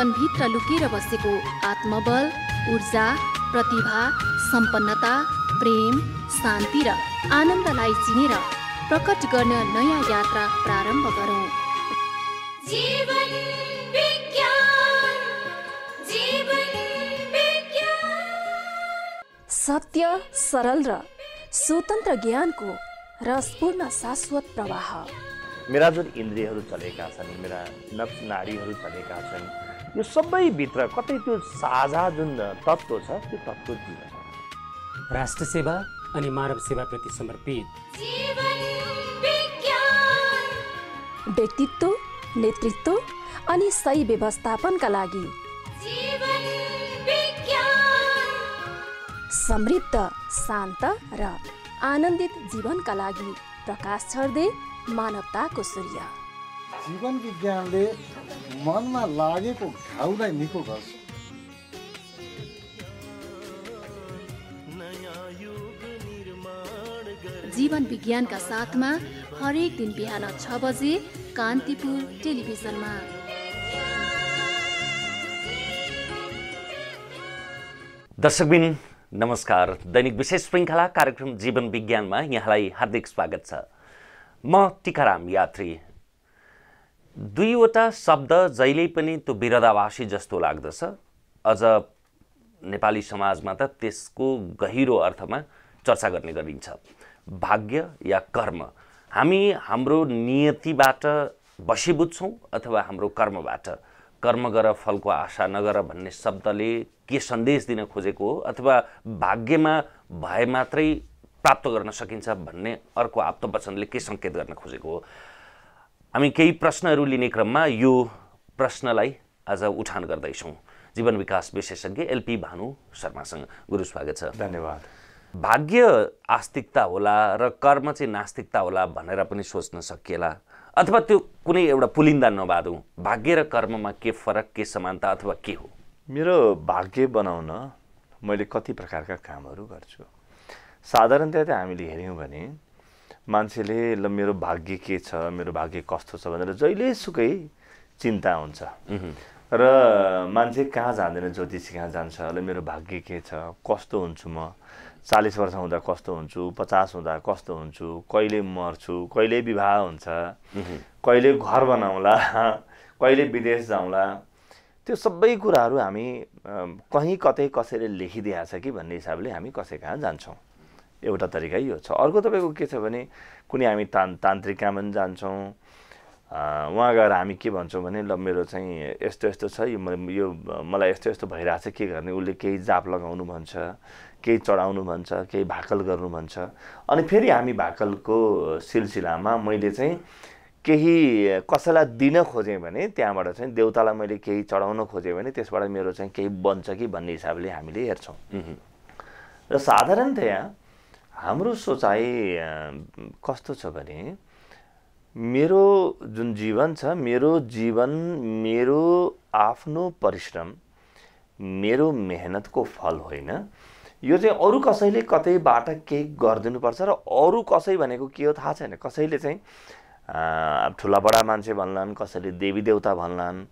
जीवनभित्र लुकेर बसेको आत्मबल ऊर्जा प्रतिभा सम्पन्नता प्रेम शान्ति र आनन्दलाई चिनेर प्रकट गर्न नयाँ यात्रा प्रारम्भ गरौँ सत्य सरल र स्वतन्त्र ज्ञानको रसपूर्ण शाश्वत प्रवाह मेरा जुन इन्द्रियहरू चलेका छन् मेरा नक्स नारीहरू चलेका छन् यो सबैभित्र कतै त्यो साझा जुन तत्त्व छ त्यो तत्त्व दिन राष्ट्र सेवा अनि मानव सेवाप्रति समर्पित व्यक्तित्व नेतृत्व अनि सही व्यवस्थापनका लागि समृद्ध शान्त र आनन्दित जीवनका लागि प्रकाश छर्दै मानवताको सूर्य जीवन विज्ञानले मनमा लागेको घाउलाई निको गर्छ जीवन विज्ञानका साथमा हरेक दिन बिहान छ बजे कान्तिपुर टेलिभिजनमा दर्शकबिन नमस्कार दैनिक विशेष श्रृङ्खला कार्यक्रम जीवन विज्ञानमा यहाँलाई हार्दिक स्वागत छ म टिकाराम यात्री दुईवटा शब्द जहिले पनि त्यो विरोधाभाषी जस्तो लाग्दछ अझ नेपाली समाजमा त त्यसको गहिरो अर्थमा चर्चा गर्ने गरिन्छ भाग्य या कर्म हामी हाम्रो नियतिबाट वशीभूत छौँ अथवा हाम्रो कर्मबाट कर्म गर फलको आशा नगर भन्ने शब्दले के सन्देश दिन खोजेको हो अथवा भाग्यमा भए मात्रै प्राप्त गर्न सकिन्छ भन्ने अर्को आप्तवचनले के सङ्केत गर्न खोजेको हो हामी केही प्रश्नहरू लिने क्रममा यो प्रश्नलाई आज उठान गर्दैछौँ जीवन विकास विशेषज्ञ एलपी भानु शर्मासँग गुरु स्वागत छ धन्यवाद भाग्य आस्तिकता होला र कर्म चाहिँ नास्तिकता होला भनेर पनि सोच्न सकिएला अथवा त्यो कुनै एउटा पुलिन्दा नबाधौँ भाग्य र कर्ममा के फरक के समानता अथवा के हो मेरो भाग्य बनाउन मैले कति प्रकारका कामहरू गर्छु साधारणतया हामीले हेऱ्यौँ भने मान्छेले ल मेरो भाग्य के छ मेरो भाग्य कस्तो छ भनेर जहिलेसुकै चिन्ता हुन्छ र मान्छे कहाँ जाँदैन ज्योतिष कहाँ जान्छ ल मेरो भाग्य के छ कस्तो हुन्छु म चालिस वर्ष हुँदा कस्तो हुन्छु पचास हुँदा कस्तो हुन्छु कहिले मर्छु कहिले विवाह हुन्छ कहिले घर बनाउँला कहिले विदेश जाउँला त्यो सबै कुराहरू हामी कहीँ कतै कसैले लेखिदिएको छ कि भन्ने हिसाबले हामी कसै कहाँ जान्छौँ एउटा तरिका यो छ अर्को तपाईँको के छ भने कुनै हामी तान् तान्त्रिक काममा पनि जान्छौँ उहाँ गएर हामी के भन्छौँ भने ल मेरो चाहिँ यस्तो यस्तो छ यो यो मलाई यस्तो यस्तो छ के गर्ने उसले केही जाप लगाउनु भन्छ केही चढाउनु भन्छ केही भाकल गर्नु भन्छ अनि फेरि हामी भाकलको सिलसिलामा मैले चाहिँ केही कसैलाई दिन खोजेँ भने त्यहाँबाट चाहिँ देउतालाई मैले केही चढाउन खोजेँ भने त्यसबाट मेरो चाहिँ केही बन्छ कि भन्ने हिसाबले हामीले हेर्छौँ र साधारणतया हाम्रो सोचाइ कस्तो छ भने मेरो जुन जीवन छ मेरो जीवन मेरो आफ्नो परिश्रम मेरो मेहनतको फल होइन यो चाहिँ अरू कसैले कतैबाट केही गरिदिनुपर्छ र अरू कसै भनेको के हो थाहा छैन कसैले चाहिँ ठुला बडा मान्छे भन्लान् कसैले देवी देवता भन्लान्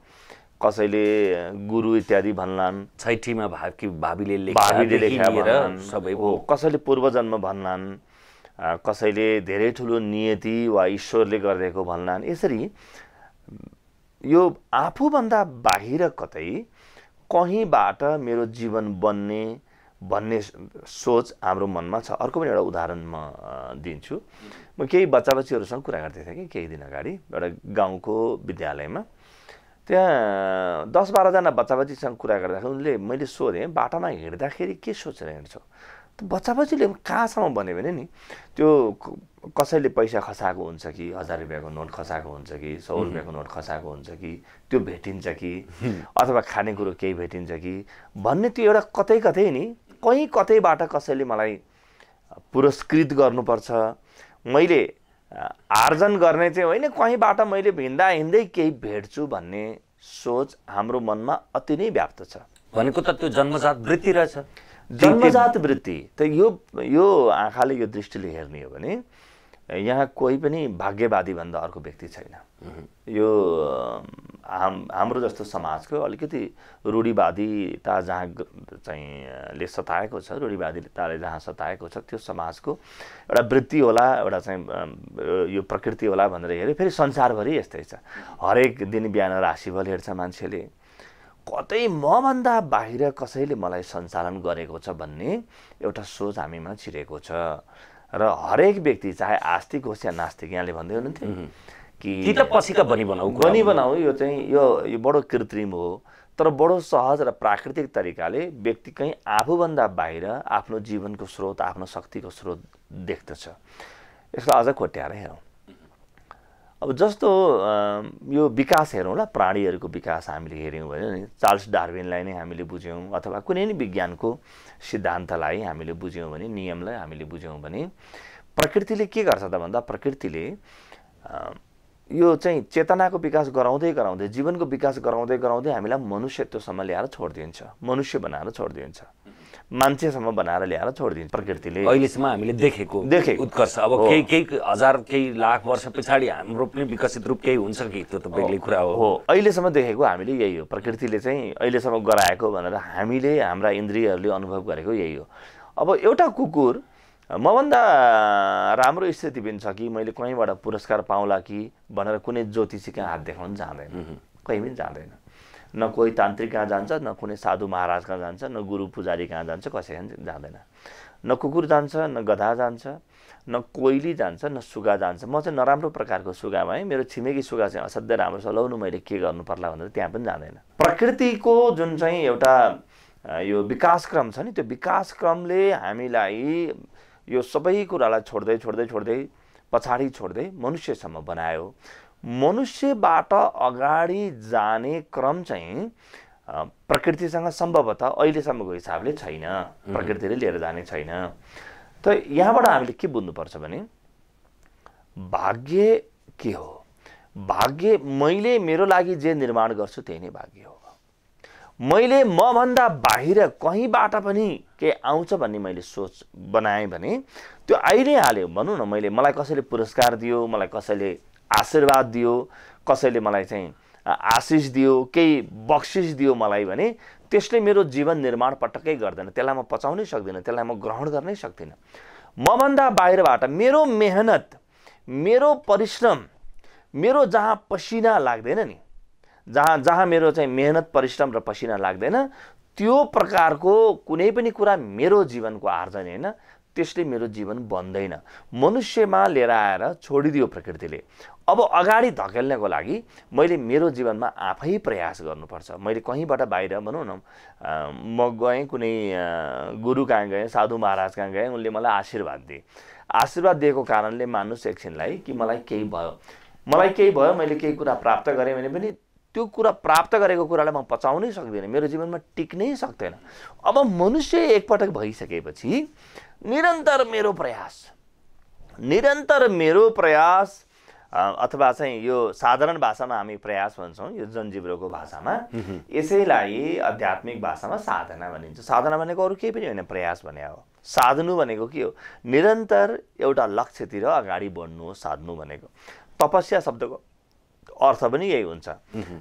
कसैले गुरु इत्यादि भन्लान् छैठीमा भावी भावीले भावीले सबै हो कसैले पूर्वजन्म भन्लान् कसैले धेरै ठुलो नियति वा ईश्वरले गरिदिएको भन्लान् यसरी यो आफूभन्दा बाहिर कतै कहीँबाट मेरो जीवन बन्ने भन्ने सोच हाम्रो मनमा छ अर्को पनि एउटा उदाहरण म दिन्छु म केही बच्चा बच्चीहरूसँग कुरा गर्दै थिएँ कि केही दिन अगाडि एउटा गाउँको विद्यालयमा त्यहाँ दस बाह्रजना बच्चाबच्चीसँग कुरा गर्दाखेरि उनले मैले सोधेँ बाटामा हिँड्दाखेरि के सोचेर हिँड्छौ त बच्चाबच्चीले कहाँसम्म भन्यो भने नि त्यो कसैले पैसा खसाएको हुन्छ कि हजार रुपियाँको नोट खसाएको हुन्छ कि सौ रुपियाँको नोट खसाएको हुन्छ कि त्यो भेटिन्छ कि अथवा खानेकुरो केही भेटिन्छ कि भन्ने त्यो एउटा कतै कतै नि कहीँ कतैबाट कसैले मलाई पुरस्कृत गर्नुपर्छ मैले आर्जन गर्ने चाहिँ होइन कहीँबाट मैले हिँड्दा हिँड्दै केही भेट्छु भन्ने सोच हाम्रो मनमा अति नै व्याप्त छ भनेको त त्यो जन्मजात वृत्ति रहेछ जन्मजात वृत्ति त यो यो आँखाले यो दृष्टिले हेर्ने हो भने यहाँ कोही पनि भाग्यवादीभन्दा अर्को व्यक्ति छैन यो हाम हाम्रो जस्तो समाजको अलिकति रूढिवादीता जहाँ चाहिँ ले सताएको छ रूढिवादीताले जहाँ सताएको छ त्यो समाजको एउटा वृत्ति होला एउटा चाहिँ यो प्रकृति होला भनेर हेऱ्यो फेरि संसारभरि यस्तै छ हरेक दिन बिहान राशिफल हेर्छ मान्छेले कतै मभन्दा बाहिर कसैले मलाई सञ्चालन गरेको छ भन्ने एउटा सोच हामीमा छिरेको छ र हरेक व्यक्ति चाहे आस्तिक होस् या नास्तिक यहाँले भन्दै हुनुहुन्थ्यो कि त पछिका बनी बनाऊ बनी बनाऊ यो चाहिँ यो यो बडो कृत्रिम हो तर बडो सहज र प्राकृतिक तरिकाले व्यक्ति कहीँ आफूभन्दा बाहिर आफ्नो जीवनको स्रोत आफ्नो शक्तिको स्रोत देख्दछ यसलाई अझ खोट्याएर हेरौँ अब जस्तो यो विकास हेरौँला प्राणीहरूको विकास हामीले हेऱ्यौँ भने नि चार्ल्स डार्विनलाई नै हामीले बुझ्यौँ अथवा कुनै पनि विज्ञानको सिद्धान्तलाई हामीले बुझ्यौँ भने नियमलाई हामीले बुझ्यौँ भने प्रकृतिले के गर्छ त भन्दा प्रकृतिले यो चाहिँ चेतनाको विकास गराउँदै गराउँदै जीवनको विकास गराउँदै गराउँदै हामीलाई मनुष्यत्वसम्म ल्याएर छोडिदिन्छ मनुष्य बनाएर छोडिदिन्छ मान्छेसम्म बनाएर ल्याएर छोडिदिन्छ प्रकृतिले अहिलेसम्म हामीले देखेको देखे उत्कर्ष अब केही केही हजार केही लाख वर्ष पछाडि हाम्रो पनि विकसित रूप केही हुन्छ कि त्यो त बेग्लै कुरा हो अहिलेसम्म देखेको हामीले यही हो प्रकृतिले चाहिँ अहिलेसम्म गराएको भनेर हामीले हाम्रा इन्द्रियहरूले अनुभव गरेको यही हो अब एउटा कुकुर मभन्दा राम्रो स्थिति पनि छ कि मैले कहीँबाट पुरस्कार पाउँला कि भनेर कुनै ज्योतिषी कहाँ हात देखाउनु जाँदैन कहीँ पनि जाँदैन न कोही तान्त्रिक कहाँ जान्छ न कुनै साधु महाराज कहाँ जान्छ न गुरु पुजारी कहाँ जान्छ कसै कहाँ जाँदैन न कुकुर जान्छ न गधा जान्छ न कोइली जान्छ न सुगा जान्छ म चाहिँ नराम्रो प्रकारको सुगामा है मेरो छिमेकी सुगा चाहिँ असाध्यै राम्रो छ लाउनु मैले के गर्नु पर्ला भनेर त्यहाँ पनि जाँदैन प्रकृतिको जुन चाहिँ एउटा यो विकासक्रम छ नि त्यो विकासक्रमले हामीलाई यो सबै कुरालाई छोड्दै छोड्दै छोड्दै पछाडि छोड्दै मनुष्यसम्म बनायो मनुष्यबाट अगाडि जाने क्रम चाहिँ प्रकृतिसँग सम्भवतः अहिलेसम्मको हिसाबले छैन प्रकृतिले लिएर जाने छैन त यहाँबाट हामीले के बुझ्नुपर्छ भने भाग्य के हो भाग्य मैले मेरो लागि जे निर्माण गर्छु त्यही नै भाग्य हो मैले मभन्दा बाहिर कहीँबाट पनि केही आउँछ भन्ने मैले सोच बनाएँ भने त्यो आइ नै हाल्यो भनौँ न मैले मलाई कसैले पुरस्कार दियो मलाई कसैले आशीर्वाद दियो कसैले मलाई चाहिँ आशिष दियो केही बक्सिस दियो मलाई भने त्यसले मेरो जीवन निर्माण पटक्कै गर्दैन त्यसलाई म पचाउनै सक्दिनँ त्यसलाई म ग्रहण गर्नै सक्दिनँ मभन्दा बाहिरबाट मेरो मेहनत मेरो परिश्रम मेरो जहाँ पसिना लाग्दैन नि जहाँ जहाँ मेरो चाहिँ मेहनत परिश्रम र पसिना लाग्दैन त्यो प्रकारको कुनै पनि कुरा मेरो जीवनको आर्जन होइन त्यसले मेरो जीवन बन्दैन मनुष्यमा लिएर आएर छोडिदियो प्रकृतिले अब अगाडि धकेल्नको लागि मैले मेरो जीवनमा आफै प्रयास गर्नुपर्छ मैले कहीँबाट बाहिर भनौँ न म गएँ कुनै गुरु कहाँ गएँ साधु महाराज कहाँ गएँ उनले मलाई आशीर्वाद दिए आशीर्वाद दिएको कारणले मान्नुहोस् एकछिनलाई कि मलाई केही भयो मलाई केही भयो मैले केही कुरा प्राप्त गरेँ भने पनि त्यो कुरा प्राप्त गरेको कुरालाई म पचाउनै सक्दिनँ मेरो जीवनमा टिक्नै सक्दैन अब मनुष्य एकपटक भइसकेपछि निरन्तर मेरो प्रयास निरन्तर मेरो प्रयास अथवा चाहिँ यो साधारण भाषामा हामी प्रयास भन्छौँ यो जनजिब्रोको भाषामा यसैलाई आध्यात्मिक भाषामा साधना भनिन्छ साधना भनेको अरू केही पनि होइन प्रयास भने हो साधनु भनेको के हो निरन्तर एउटा लक्ष्यतिर अगाडि बढ्नु हो साधनु भनेको तपस्या शब्दको अर्थ पनि यही हुन्छ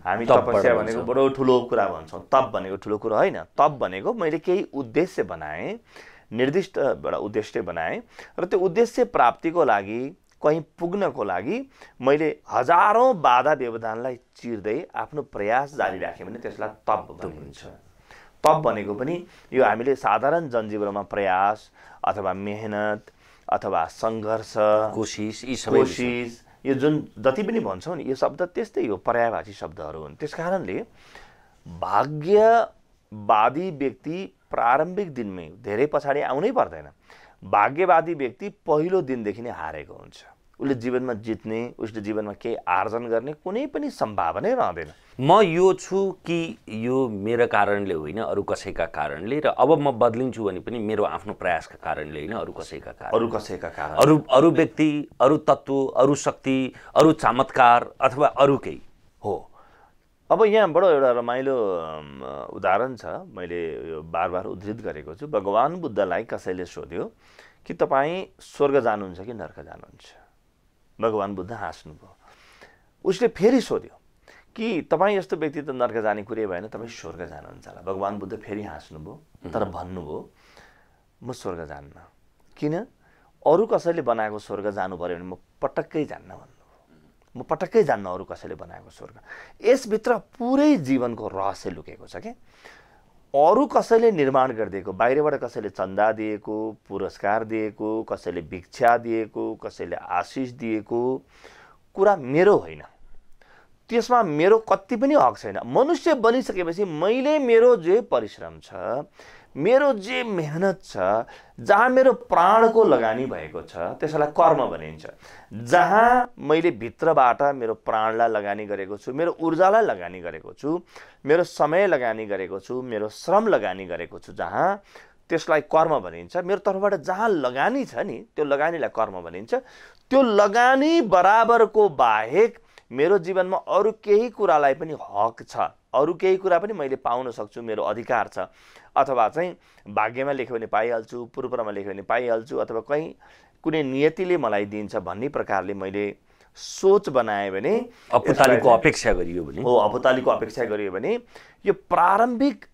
हामी तपस्या भनेको बडो ठुलो कुरा भन्छौँ तप भनेको ठुलो कुरो होइन तप भनेको मैले केही उद्देश्य बनाएँ निर्दिष्ट एउटा उद्देश्य बनाएँ र त्यो उद्देश्य प्राप्तिको लागि कहीँ पुग्नको लागि मैले हजारौँ बाधा व्यवधानलाई चिर्दै आफ्नो प्रयास जारी राखेँ भने त्यसलाई तप हुन्छ तप भनेको पनि यो हामीले साधारण जनजीवनमा प्रयास अथवा मेहनत अथवा सङ्घर्ष कोसिस कोसिस यो जुन जति पनि भन्छौँ नि यो शब्द त्यस्तै हो पर्यायवाची शब्दहरू हुन् त्यस कारणले भाग्यवादी व्यक्ति प्रारम्भिक दिनमै धेरै पछाडि आउनै पर्दैन भाग्यवादी व्यक्ति पहिलो दिनदेखि नै हारेको हुन्छ उसले जीवनमा जित्ने उसले जीवनमा केही आर्जन गर्ने कुनै पनि सम्भावनै रहँदैन म यो छु कि यो मेरो कारणले होइन अरू कसैका कारणले र अब म बद्लिन्छु भने पनि मेरो आफ्नो प्रयासका कारणले होइन अरू कसैका कारण अरू कसैका कारण अरू अरू व्यक्ति अरू तत्त्व अरू शक्ति अरू चमत्कार अथवा अरू केही हो अब यहाँबाट एउटा रमाइलो उदाहरण छ मैले यो बार बार उद्धृत गरेको छु भगवान् बुद्धलाई कसैले सोध्यो कि तपाईँ स्वर्ग जानुहुन्छ कि नर्क जानुहुन्छ भगवान् बुद्ध हाँस्नुभयो उसले फेरि सोध्यो कि तपाईँ यस्तो व्यक्ति त नर्क जाने कुरै भएन तपाईँ स्वर्ग जानुहुन्छ होला भगवान् बुद्ध फेरि हाँस्नुभयो तर भन्नुभयो म स्वर्ग जान्न किन अरू कसैले बनाएको स्वर्ग जानु पऱ्यो भने म पटक्कै जान्न भन्नुभयो म पटक्कै जान्न अरू कसैले बनाएको स्वर्ग यसभित्र पुरै जीवनको रहस्य लुकेको छ कि अरू कसैले निर्माण गरिदिएको बाहिरबाट कसैले चन्दा दिएको पुरस्कार दिएको कसैले भिक्षा दिएको कसैले आशिष दिएको कुरा मेरो होइन त्यसमा मेरो कति पनि हक छैन मनुष्य बनिसकेपछि मैले मेरो जे परिश्रम छ मेरो जे मेहनत छ जहाँ मेरो प्राणको लगानी भएको छ त्यसलाई कर्म भनिन्छ जहाँ मैले भित्रबाट मेरो प्राणलाई लगानी गरेको छु मेरो ऊर्जालाई लगानी गरेको छु मेरो समय लगानी गरेको छु मेरो श्रम लगानी गरेको छु जहाँ त्यसलाई कर्म भनिन्छ मेरो तर्फबाट जहाँ लगानी छ नि त्यो लगानीलाई कर्म भनिन्छ त्यो लगानी बराबरको बाहेक मेरो जीवनमा अरू केही कुरालाई पनि हक छ अरू केही कुरा पनि मैले पाउन सक्छु मेरो अधिकार छ अथवा चाहिँ भाग्यमा लेख्यो भने पाइहाल्छु पूर्वमा लेख्यो भने पाइहाल्छु अथवा कहीँ कुनै नियतिले मलाई दिन्छ भन्ने प्रकारले मैले सोच बनाएँ भने अपुतालीको अपेक्षा गरियो भने हो अपुतालीको अपेक्षा गरियो भने यो प्रारम्भिक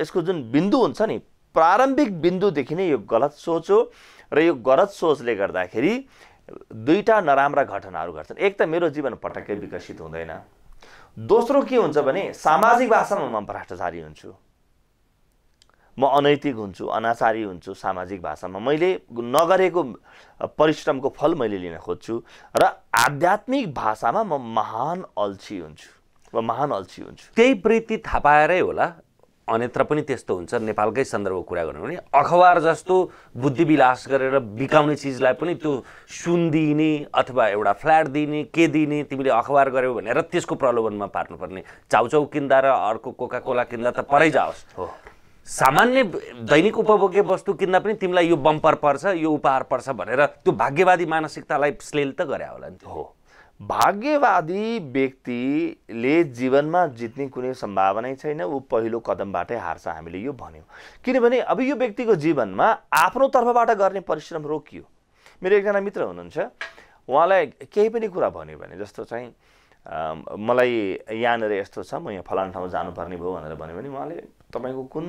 यसको जुन बिन्दु हुन्छ नि प्रारम्भिक बिन्दुदेखि नै यो गलत सोच हो र यो गलत सोचले गर्दाखेरि दुईवटा नराम्रा घटनाहरू घट्छन् एक त मेरो जीवन पटक्कै विकसित हुँदैन दोस्रो के हुन्छ भने सामाजिक भाषामा म भ्रष्टाचारी हुन्छु म अनैतिक हुन्छु अनाचारी हुन्छु सामाजिक भाषामा मैले नगरेको परिश्रमको फल मैले लिन खोज्छु र आध्यात्मिक भाषामा म महान अल्छी हुन्छु म महान अल्छी हुन्छु त्यही वृत्ति थाहा पाएरै होला अन्यत्र पनि त्यस्तो हुन्छ नेपालकै सन्दर्भको कुरा गर्नु भने अखबार जस्तो बुद्धिविलास गरेर बिकाउने चिजलाई पनि त्यो सुन दिइने अथवा एउटा फ्ल्याट दिने के दिने तिमीले अखबार गऱ्यौ भनेर त्यसको प्रलोभनमा पार्नुपर्ने चाउचाउ किन्दा र अर्को कोका कोला किन्दा त परै जाओस् हो सामान्य दैनिक उपभोग्य वस्तु किन्दा पनि तिमीलाई यो बम्पर पर्छ यो उपहार पर्छ भनेर त्यो भाग्यवादी मानसिकतालाई स्लेल त गरे होला नि हो भाग्यवादी व्यक्तिले जीवनमा जित्ने कुनै सम्भावनै छैन ऊ पहिलो कदमबाटै हार्छ हामीले यो भन्यौँ किनभने अब यो व्यक्तिको जीवनमा आफ्नो तर्फबाट गर्ने परिश्रम रोकियो मेरो एकजना मित्र हुनुहुन्छ उहाँलाई केही पनि कुरा भन्यो भने जस्तो चाहिँ मलाई यहाँनिर यस्तो छ म यहाँ फलानु ठाउँ जानुपर्ने भयो भनेर भन्यो भने उहाँले तपाईँको कुन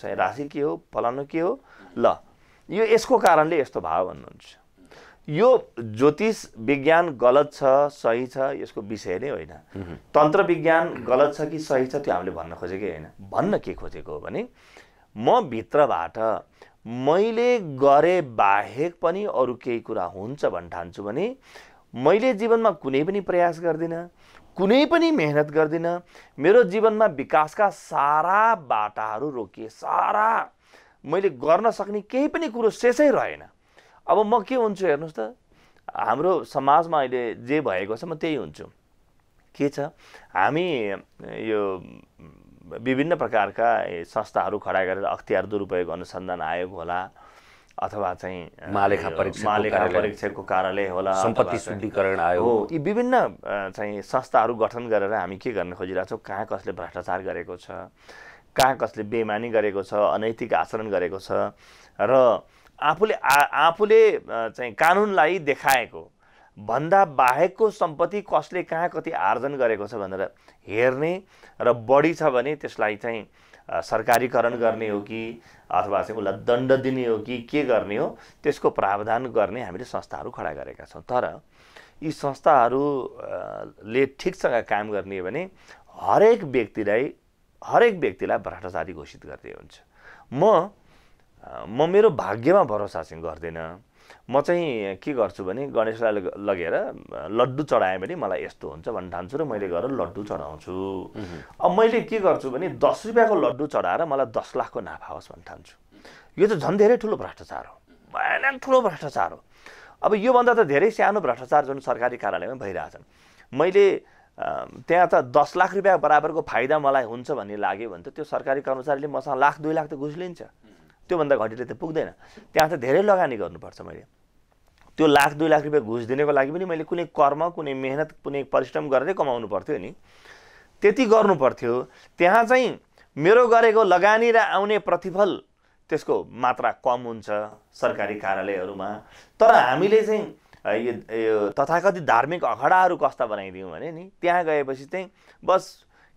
चाहिँ राशि के हो फलानु के हो ल यो यसको कारणले यस्तो भयो भन्नुहुन्छ यो ज्योतिष विज्ञान गलत छ सही छ यसको विषय नै होइन तन्त्र विज्ञान गलत छ कि सही छ त्यो हामीले भन्न खोजेकै होइन भन्न के खोजेको हो भने म भित्रबाट मैले गरे बाहेक पनि अरू केही कुरा हुन्छ भन् ठान्छु भने मैले जीवनमा कुनै पनि प्रयास गर्दिनँ कुनै पनि मेहनत गर्दिनँ मेरो जीवनमा विकासका सारा बाटाहरू रोकिए सारा मैले गर्न सक्ने केही पनि कुरो शेषै रहेन अब म के हुन्छु हेर्नुहोस् त हाम्रो समाजमा अहिले जे भएको छ म त्यही हुन्छु के छ हामी यो विभिन्न प्रकारका संस्थाहरू खडा गरेर अख्तियार दुरुपयोग अनुसन्धान आयोग होला अथवा चाहिँ मालेखा परीक्षा परीक्षकको कार्यालय होला सम्पत्ति शुद्धिकरण आयो हो यी विभिन्न चाहिँ संस्थाहरू गठन गरेर हामी के गर्न खोजिरहेछौँ कहाँ कसले भ्रष्टाचार गरेको छ कहाँ कसले बेमानी गरेको छ अनैतिक आचरण गरेको छ र आफूले आफूले चाहिँ कानुनलाई देखाएको भन्दा बाहेकको सम्पत्ति कसले कहाँ कति आर्जन गरेको छ भनेर हेर्ने र बढी छ भने त्यसलाई चाहिँ सरकारीकरण गर्ने हो कि अथवा चाहिँ उसलाई दण्ड दिने हो कि के गर्ने हो त्यसको प्रावधान गर्ने हामीले संस्थाहरू खडा गरेका छौँ तर यी संस्थाहरूले ठिकसँग काम गर्ने हो भने हरेक व्यक्तिलाई हरेक व्यक्तिलाई भ्रष्टाचारी घोषित गर्ने हुन्छ म म मेरो भाग्यमा भरोसा चाहिँ गर्दिनँ म चाहिँ के गर्छु भने गणेशलाई लगेर लड्डु चढाएँ भने मलाई यस्तो हुन्छ भन्ने ठान्छु र मैले गएर लड्डु चढाउँछु अब मैले के गर्छु भने दस रुपियाँको लड्डु चढाएर मलाई दस लाखको नाफा होस् भन्ने ठान्छु यो त झन् धेरै ठुलो भ्रष्टाचार हो भयानक ठुलो भ्रष्टाचार हो अब योभन्दा त धेरै सानो भ्रष्टाचार जुन सरकारी कार्यालयमा भइरहेछन् मैले त्यहाँ त दस लाख रुपियाँ बराबरको फाइदा मलाई हुन्छ भन्ने लाग्यो भने त त्यो सरकारी कर्मचारीले मसँग लाख दुई लाख त घुस लिन्छ त्योभन्दा घटेर त पुग्दैन त्यहाँ त धेरै लगानी गर्नुपर्छ मैले त्यो लाख दुई लाख रुपियाँ घुस दिनेको लागि पनि मैले कुनै कर्म कुनै मेहनत कुनै परिश्रम गरेरै कमाउनु पर्थ्यो नि त्यति गर्नु पर्थ्यो त्यहाँ चाहिँ मेरो गरेको लगानी र आउने प्रतिफल त्यसको मात्रा कम हुन्छ सरकारी कार्यालयहरूमा तर हामीले चाहिँ यो तथाकथित धार्मिक अखडाहरू कस्ता बनाइदिउँ भने नि त्यहाँ गएपछि चाहिँ बस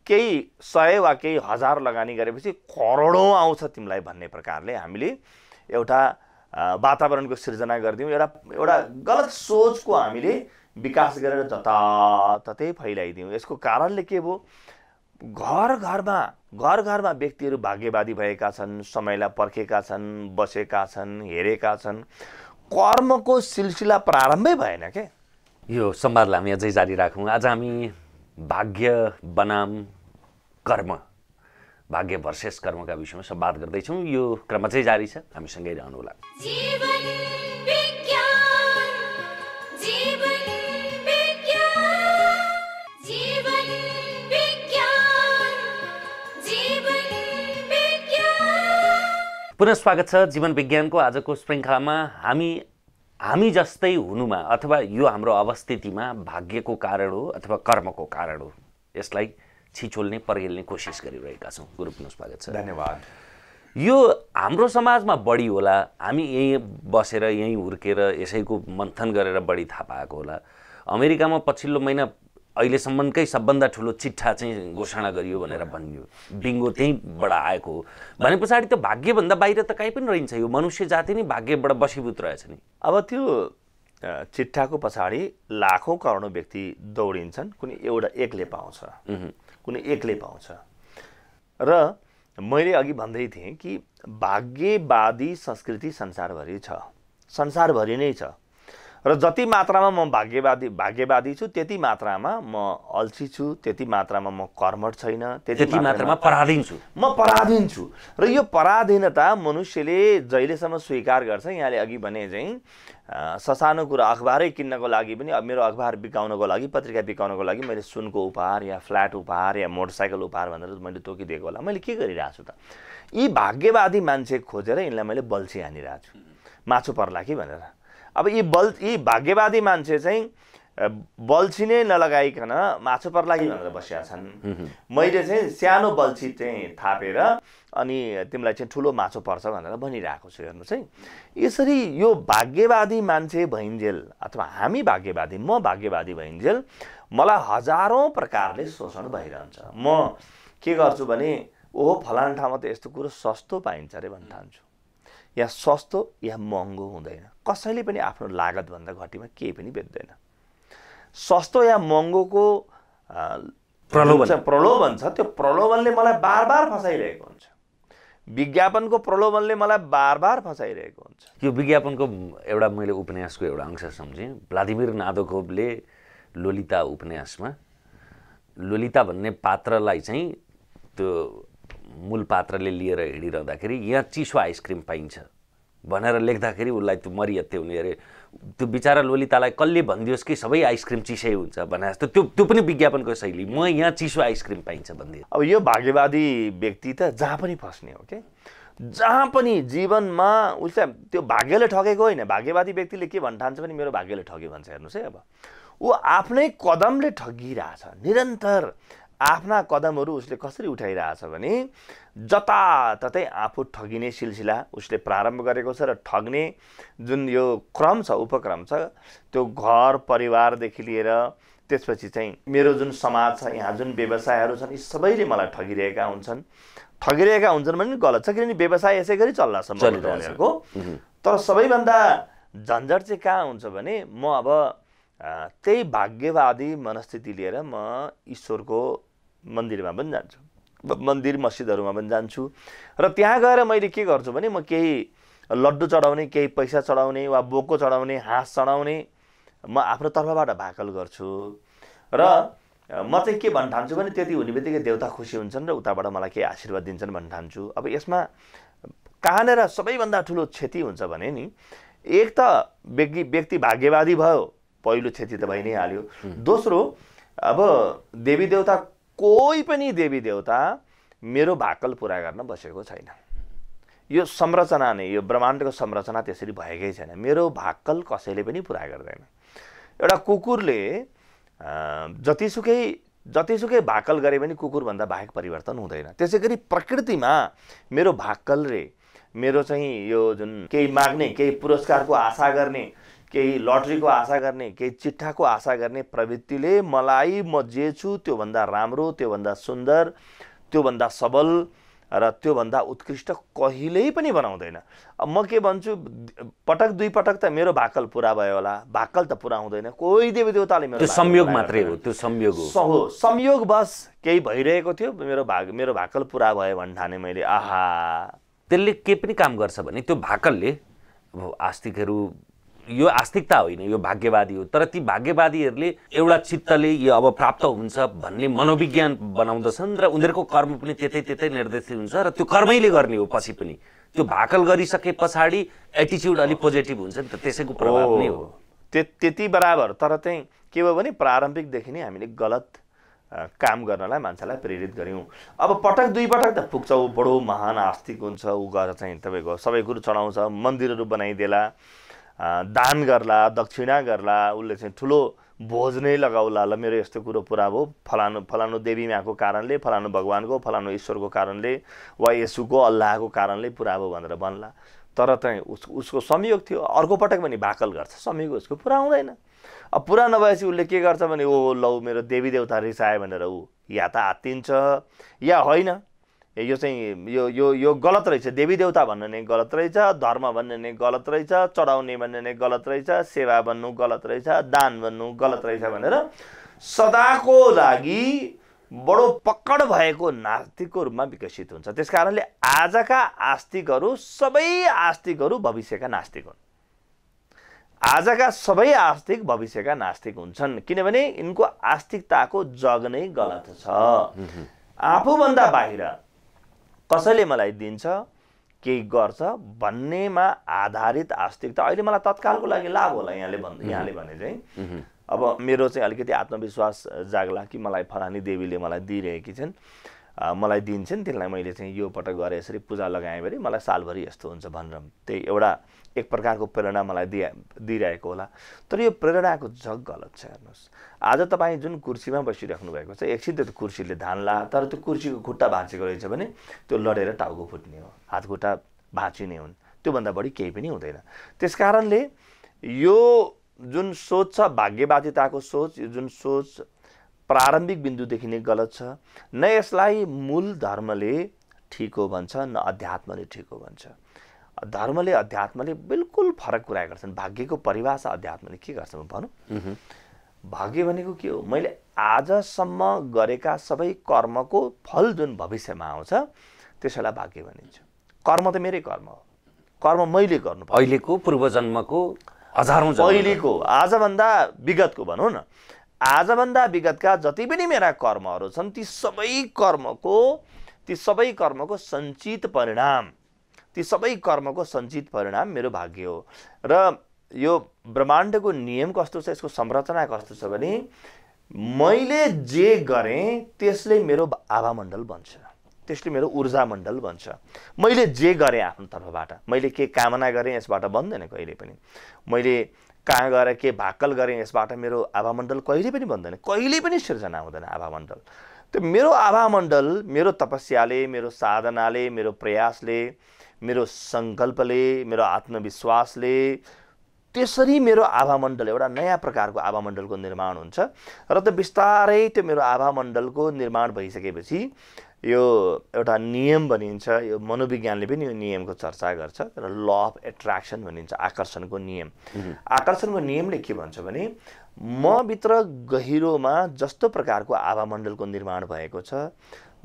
केही सय वा केही हजार लगानी गरेपछि करोडौँ आउँछ तिमीलाई भन्ने प्रकारले हामीले एउटा वातावरणको सिर्जना गरिदिउँ एउटा एउटा गलत सोचको हामीले विकास गरेर जताततै फैलाइदिउँ यसको कारणले के भयो घर घरमा घर घरमा व्यक्तिहरू भाग्यवादी भएका छन् समयलाई पर्खेका छन् बसेका छन् हेरेका छन् कर्मको सिलसिला प्रारम्भै भएन के यो संवादलाई हामी अझै जारी राखौँ आज हामी भाग्य बनाम कर्म भाग्य भर्सेस कर्मका विषयमा सब बात गर्दैछौँ यो क्रम चाहिँ जारी छ हामीसँगै रहनुहोला पुनः स्वागत छ जीवन विज्ञानको आजको श्रृङ्खलामा हामी हामी जस्तै हुनुमा अथवा यो हाम्रो अवस्थितिमा भाग्यको कारण हो अथवा कर्मको कारण हो यसलाई छिचोल्ने पर्गेल्ने कोसिस गरिरहेका छौँ गुरु स्वागत छ धन्यवाद यो हाम्रो समाजमा बढी होला हामी यहीँ बसेर यहीँ हुर्केर यसैको मन्थन गरेर बढी थाहा पाएको होला अमेरिकामा पछिल्लो महिना अहिलेसम्मकै सबभन्दा ठुलो चिट्ठा चाहिँ घोषणा गरियो भनेर भनियो बिङ्गो त्यहीँबाट आएको हो भने पछाडि त भाग्यभन्दा बाहिर त काहीँ पनि रहन्छ यो मनुष्य जाति नै भाग्यबाट बसीभूत रहेछ नि अब त्यो चिट्ठाको पछाडि लाखौँ करोडौँ व्यक्ति दौडिन्छन् कुनै एउटा एकले पाउँछ कुनै एकले पाउँछ र मैले अघि भन्दै थिएँ कि भाग्यवादी संस्कृति संसारभरि छ संसारभरि नै छ र जति मात्रामा म भाग्यवादी भाग्यवादी छु त्यति मात्रामा म अल्छी छु त्यति मात्रामा म कर्मठ छैन त्यति मात्रामा पराधीन छु म पराधीन छु र यो पराधीनता मनुष्यले जहिलेसम्म स्वीकार गर्छ यहाँले अघि भने चाहिँ ससानो कुरा अखबारै किन्नको लागि पनि अब मेरो अखबार बिकाउनको लागि पत्रिका बिकाउनको लागि मैले सुनको उपहार या फ्ल्याट उपहार या मोटरसाइकल उपहार भनेर मैले तोकिदिएको होला मैले के गरिरहेको छु त यी भाग्यवादी मान्छे खोजेर यिनलाई मैले बल्छी हानिरहेको छु माछु पर्ला कि भनेर अब यी बल यी भाग्यवादी मान्छे चाहिँ बल्छी नै नलगाइकन माछु पर्लागी भनेर बसिया छन् मैले चाहिँ सानो बल्छी चाहिँ थापेर अनि तिमीलाई चाहिँ ठुलो माछो पर्छ भनेर भनिरहेको छु हेर्नुहोस् है यसरी यो भाग्यवादी मान्छे भइन्जेल अथवा हामी भाग्यवादी म भाग्यवादी भइन्जेल मलाई हजारौँ प्रकारले शोषण भइरहन्छ म के गर्छु भने ओहो फलान ठाउँमा त यस्तो कुरो सस्तो पाइन्छ अरे भन्न भन्ठान्छु या सस्तो या महँगो हुँदैन कसैले पनि आफ्नो लागतभन्दा घटीमा केही पनि बेच्दैन सस्तो या महँगोको प्रलोभन प्रलोभन छ त्यो प्रलोभनले मलाई बार बार फसाइरहेको हुन्छ विज्ञापनको प्रलोभनले मलाई बार बार फसाइरहेको हुन्छ यो विज्ञापनको एउटा मैले उपन्यासको एउटा अंश सम्झेँ भ्लादिमिर नादोखोभले लोलिता उपन्यासमा लोलिता भन्ने पात्रलाई चाहिँ त्यो मूल पात्रले लिएर हिँडिरहँदाखेरि यहाँ चिसो आइसक्रिम पाइन्छ भनेर लेख्दाखेरि उसलाई त्यो मरियत्ते हुने अरे त्यो बिचरा लोलितालाई कसले भनिदियोस् कि सबै आइसक्रिम चिसै हुन्छ भने जस्तो त्यो त्यो पनि विज्ञापनको शैली म यहाँ चिसो आइसक्रिम पाइन्छ भनिदियो अब यो भाग्यवादी व्यक्ति त जहाँ पनि फस्ने हो क्या जहाँ पनि जीवनमा उसलाई त्यो भाग्यले ठगेको होइन भाग्यवादी व्यक्तिले के भन्न ठान्छ भने मेरो भाग्यले ठग्यो भन्छ हेर्नुहोस् है अब ऊ आफ्नै कदमले ठगिरहेछ निरन्तर आफ्ना कदमहरू उसले कसरी उठाइरहेछ भने जताततै आफू ठगिने सिलसिला उसले प्रारम्भ गरेको छ र ठग्ने जुन यो क्रम छ उपक्रम छ त्यो घर परिवारदेखि लिएर त्यसपछि चाहिँ मेरो जुन समाज छ यहाँ जुन व्यवसायहरू छन् यी सबैले मलाई ठगिरहेका हुन्छन् ठगिरहेका हुन्छन् भने गलत छ किनभने व्यवसाय यसै गरी चल्ला उनीहरूको तर सबैभन्दा झन्झट चाहिँ कहाँ हुन्छ भने म अब त्यही भाग्यवादी मनस्थिति लिएर म ईश्वरको मन्दिरमा पनि जान्छु मन्दिर मस्जिदहरूमा पनि जान्छु र त्यहाँ गएर मैले के गर्छु भने म केही लड्डु चढाउने केही पैसा चढाउने वा बोको चढाउने हाँस चढाउने म आफ्नो तर्फबाट भाकल गर्छु र म चाहिँ के भन्न ठान्छु भने त्यति हुने बित्तिकै देउता खुसी हुन्छन् र उताबाट मलाई केही आशीर्वाद दिन्छन् भन्न ठान्छु अब यसमा कहाँनिर सबैभन्दा ठुलो क्षति हुन्छ भने नि एक त व्यक्ति व्यक्ति भाग्यवादी भयो पहिलो क्षति त भइ नै हाल्यो दोस्रो अब देवी देवता कोही पनि देवी देवता मेरो भाकल पुरा गर्न बसेको छैन यो संरचना नै यो ब्रह्माण्डको संरचना त्यसरी भएकै छैन मेरो भाकल कसैले पनि पुरा गर्दैन एउटा कुकुरले जतिसुकै जतिसुकै भाकल गरे पनि कुकुरभन्दा बाहेक परिवर्तन हुँदैन त्यसै गरी प्रकृतिमा मेरो भाकलले मेरो चाहिँ यो जुन केही माग्ने केही पुरस्कारको आशा गर्ने केही लटरीको आशा गर्ने केही चिट्ठाको आशा गर्ने प्रवृत्तिले मलाई म जे छु त्योभन्दा राम्रो त्योभन्दा सुन्दर त्योभन्दा सबल र त्योभन्दा उत्कृष्ट कहिल्यै पनि बनाउँदैन म के भन्छु पटक दुई पटक त मेरो भाकल पुरा भयो होला भाकल त पुरा हुँदैन कोही देवी देवताले मेरो संयोग मात्रै हो त्यो संयोग हो संयोग बस केही भइरहेको थियो मेरो भाग मेरो भाकल पुरा भयो भन्ठाने ठाने मैले आहा त्यसले के पनि काम गर्छ भने त्यो भाकलले अब आस्तिकहरू यो आस्तिकता होइन यो भाग्यवादी हो तर ती भाग्यवादीहरूले एउटा चित्तले यो अब प्राप्त हुन्छ भन्ने मनोविज्ञान बनाउँदछन् र उनीहरूको कर्म पनि त्यतै त्यतै निर्देशित हुन्छ र त्यो कर्मैले गर्ने हो पछि पनि त्यो भाकल गरिसके पछाडि एटिच्युड अलिक पोजिटिभ हुन्छ नि त त्यसैको प्रभाव नै हो त्यति बराबर तर चाहिँ के भयो भने प्रारम्भिकदेखि नै हामीले गलत काम गर्नलाई मान्छेलाई प्रेरित गऱ्यौँ अब पटक दुई पटक त पुग्छ ऊ बडो महान आस्तिक हुन्छ ऊ गएर चाहिँ तपाईँको सबै कुरो चढाउँछ मन्दिरहरू बनाइदिएला दान गर्ला दक्षिणा गर्ला उसले चाहिँ ठुलो भोज नै लगाउला ल मेरो यस्तो कुरो पुरा भयो फलानु फलानु देवीमाको कारणले फलानु भगवान्को फलानु ईश्वरको कारणले वा यसुको अल्लाहको कारणले पुरा भयो भनेर भन्ला तर चाहिँ उस उसको संयोग थियो अर्को पटक पनि भाकल गर्छ संयोग उसको पुरा हुँदैन अब पुरा नभएपछि उसले के गर्छ भने ओ लौ मेरो देवी देवता रिसायो भनेर ऊ या त आत्तिन्छ या होइन यो चाहिँ यो यो यो गलत रहेछ देवी भन्नु नै गलत रहेछ धर्म भन्ने गलत रहेछ चढाउने भन्ने गलत रहेछ सेवा भन्नु गलत रहेछ दान भन्नु गलत रहेछ भनेर सदाको लागि बडो पक्कड भएको नास्तिकको रूपमा विकसित हुन्छ त्यस कारणले आजका आस्तिकहरू सबै आस्तिकहरू भविष्यका नास्तिक हुन् आजका सबै आस्तिक भविष्यका नास्तिक हुन्छन् किनभने यिनको आस्तिकताको जग नै गलत छ आफूभन्दा बाहिर कसैले मलाई दिन्छ केही गर्छ भन्नेमा आधारित आस्तिकता अहिले मलाई तत्कालको लागि लाभ होला यहाँले भन् यहाँले भने चाहिँ अब मेरो चाहिँ अलिकति आत्मविश्वास जाग्ला कि मलाई फलानी देवीले मलाई दिइरहेकी छिन् मलाई दिन्छन् त्यसलाई मैले चाहिँ यो पटक गरेर यसरी पूजा लगाएँ भने मलाई सालभरि यस्तो हुन्छ भनेर त्यही एउटा एक प्रकारको प्रेरणा मलाई दिया दिइरहेको होला तर यो प्रेरणाको झग गलत छ हेर्नुहोस् आज तपाईँ जुन कुर्सीमा बसिराख्नु भएको छ एकछिन त्यो कुर्सीले धान ला तर त्यो कुर्सीको खुट्टा भाँचेको रहेछ भने त्यो लडेर टाउको फुट्ने हो हात खुट्टा भाँचिने हुन् त्योभन्दा बढी केही पनि हुँदैन त्यस कारणले यो जुन सोच छ भाग्यवादिताको सोच यो जुन सोच प्रारम्भिक बिन्दुदेखि नै गलत छ न यसलाई मूल धर्मले ठिक हो भन्छ न अध्यात्मले ठिक हो भन्छ धर्मले अध्यात्मले बिल्कुल फरक कुरा गर्छन् भाग्यको परिभाषा अध्यात्मले के गर्छ भनौँ भाग्य भनेको के हो मैले आजसम्म गरेका सबै कर्मको फल जुन भविष्यमा आउँछ त्यसैलाई भाग्य भनिन्छ कर्म त मेरै कर्म हो कर्म मैले गर्नु अहिलेको पूर्वजन्मको हजारौँ अहिलेको आजभन्दा विगतको भनौँ न आजभन्दा विगतका जति पनि मेरा कर्महरू छन् ती सबै कर्मको ती सबै कर्मको सञ्चित परिणाम ती सबै कर्मको सञ्चित परिणाम मेरो भाग्य हो र यो ब्रह्माण्डको नियम कस्तो छ यसको संरचना कस्तो छ भने मैले जे गरेँ त्यसले मेरो आभामण्डल बन्छ त्यसले मेरो ऊर्जा मण्डल बन्छ मैले जे गरेँ आफ्नो तर्फबाट मैले के कामना गरेँ यसबाट बन्दैन कहिले पनि मैले कहाँ गएर के भाकल गरेँ यसबाट मेरो आभामण्डल कहिले पनि बन्दैन कहिले पनि सिर्जना हुँदैन आभामण्डल त्यो मेरो आभामण्डल मेरो तपस्याले मेरो साधनाले मेरो प्रयासले मेरो सङ्कल्पले मेरो आत्मविश्वासले त्यसरी मेरो आभामण्डल एउटा नयाँ प्रकारको आभामण्डलको निर्माण हुन्छ र त बिस्तारै त्यो मेरो आभामण्डलको निर्माण भइसकेपछि यो एउटा नियम भनिन्छ यो मनोविज्ञानले पनि यो नियमको चर्चा गर्छ र ल अफ एट्र्याक्सन भनिन्छ आकर्षणको नियम आकर्षणको नियमले के भन्छ भने मभित्र गहिरोमा जस्तो प्रकारको आभामण्डलको निर्माण भएको छ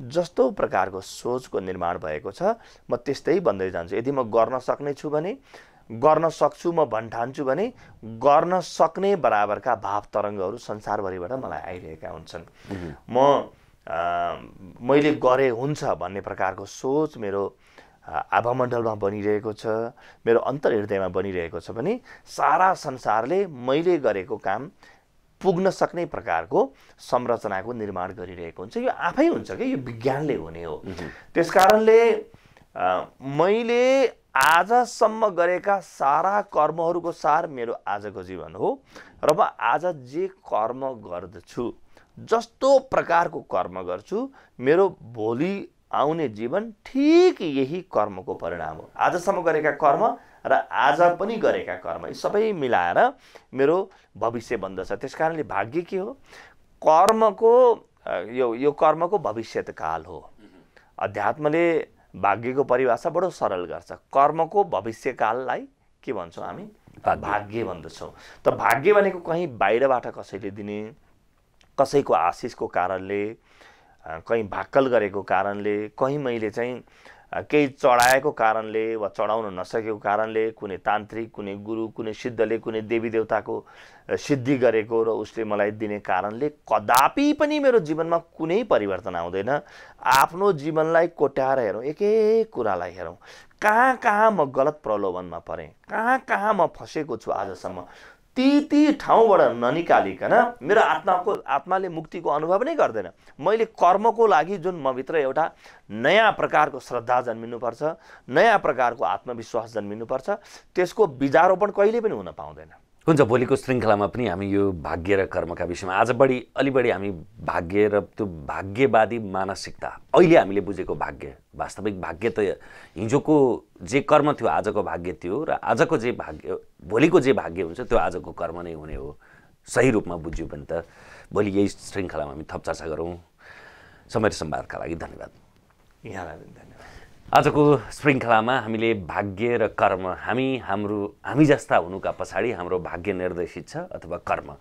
जस्तो प्रकारको सोचको निर्माण भएको छ म त्यस्तै भन्दै जान्छु यदि म गर्न सक्ने छु भने गर्न सक्छु म भन्ठान्छु भने गर्न सक्ने बराबरका भाव तरङ्गहरू संसारभरिबाट मलाई आइरहेका हुन्छन् म मैले गरे हुन्छ भन्ने प्रकारको सोच मेरो आभामण्डलमा बनिरहेको छ मेरो अन्तर हृदयमा बनिरहेको छ भने सारा संसारले मैले गरेको काम पुग्न सक्ने प्रकारको संरचनाको निर्माण गरिरहेको हुन्छ यो आफै हुन्छ कि यो विज्ञानले हुने हो त्यस कारणले मैले आजसम्म गरेका सारा कर्महरूको सार मेरो आजको जीवन हो र म आज जे कर्म गर्दछु जस्तो प्रकारको कर्म गर्छु मेरो भोलि आउने जीवन ठिक यही कर्मको परिणाम हो आजसम्म गरेका कर्म र आज पनि गरेका कर्म यी सबै मिलाएर मेरो भविष्य बन्दछ त्यस कारणले भाग्य के हो कर्मको यो यो कर्मको भविष्यतकाल हो अध्यात्मले भाग्यको परिभाषा बडो सरल गर्छ कर्मको भविष्यकाललाई के भन्छौँ हामी भाग्य भन्दछौँ त भाग्य भनेको कहीँ बाहिरबाट कसैले दिने कसैको आशिषको कारणले कहीँ भाक्कल गरेको कारणले कहीँ मैले चाहिँ केही चढाएको कारणले वा चढाउन नसकेको कारणले कुनै तान्त्रिक कुनै गुरु कुनै सिद्धले कुनै देवी देवताको सिद्धि गरेको र उसले मलाई दिने कारणले कदापि पनि मेरो जीवनमा कुनै परिवर्तन आउँदैन आफ्नो जीवनलाई कोट्याएर हेरौँ एक एक कुरालाई हेरौँ कहाँ कहाँ म गलत प्रलोभनमा परेँ कहाँ कहाँ म फँसेको छु आजसम्म ती ती ठाउँबाट ननिकालिकन मेरो आत्माको आत्माले मुक्तिको अनुभव नै गर्दैन मैले कर्मको लागि जुन मभित्र एउटा नयाँ प्रकारको श्रद्धा जन्मिनुपर्छ नयाँ प्रकारको आत्मविश्वास जन्मिनुपर्छ त्यसको बिजारोपण कहिले पनि हुन पाउँदैन हुन्छ भोलिको श्रृङ्खलामा पनि हामी यो भाग्य र कर्मका विषयमा आज बढी अलि बढी हामी भाग्य र त्यो भाग्यवादी मानसिकता अहिले हामीले बुझेको भाग्य वास्तविक भाग्य त हिजोको जे कर्म थियो आजको भाग्य थियो र आजको जे भाग्य भोलिको जे भाग्य हुन्छ त्यो आजको कर्म नै हुने हो सही रूपमा बुझ्यो भने त भोलि यही श्रृङ्खलामा हामी थप चर्चा गरौँ समय सम्वादका लागि धन्यवाद यहाँलाई पनि धन्यवाद आजको श्रृङ्खलामा हामीले भाग्य र कर्म हामी हाम्रो हामी जस्ता हुनुका पछाडि हाम्रो भाग्य निर्देशित छ अथवा कर्म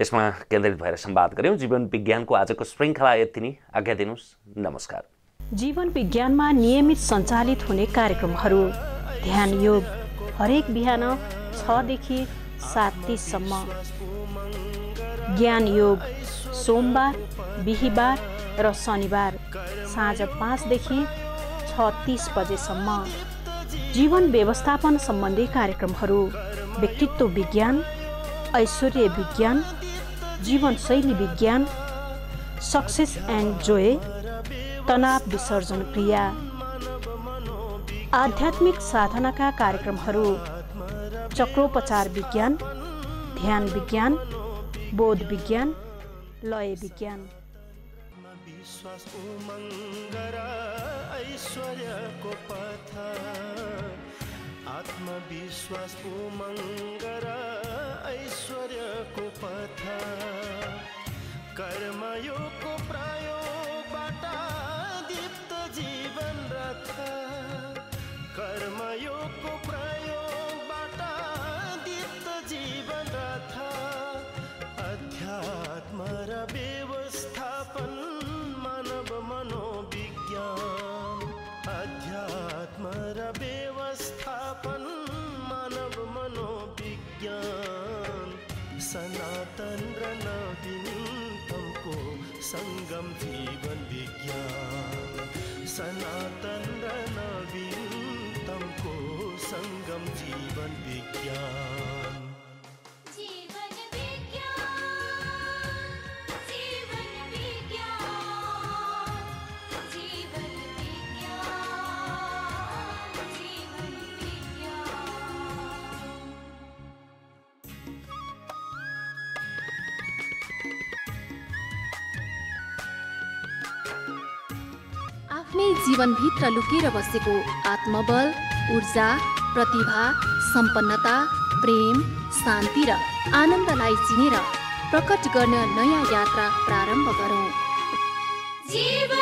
यसमा केन्द्रित भएर सम्वाद गऱ्यौँ जीवन विज्ञानको आजको श्रृङ्खला यति नै आज्ञा दिनुहोस् नमस्कार जीवन विज्ञानमा नियमित सञ्चालित हुने कार्यक्रमहरू ध्यान योग हरेक बिहान छदेखि सात तिससम्म ज्ञान योग सोमबार बिहिबार र शनिबार साँझ पाँचदेखि छ तिस बजेसम्म जीवन व्यवस्थापन सम्बन्धी कार्यक्रमहरू व्यक्तित्व विज्ञान ऐश्वर्य विज्ञान जीवनशैली विज्ञान सक्सेस एन्ड जोय तनाव विसर्जन क्रिया आध्यात्मिक साधनाका कार्यक्रमहरू चक्रोपचार विज्ञान ध्यान विज्ञान बोध विज्ञान लय विज्ञान ऐश्वर्यको पथ आत्मविश्वास उमङ्ग र ऐश्वर्यको पथ कर्मयोगको संगम जीवन विज्ञान सनातन न वि को संगम जीवन विज्ञान जीवनभित्र लुकेर बसेको आत्मबल ऊर्जा प्रतिभा सम्पन्नता प्रेम शान्ति र आनन्दलाई चिनेर प्रकट गर्न नयाँ यात्रा प्रारम्भ गरौँ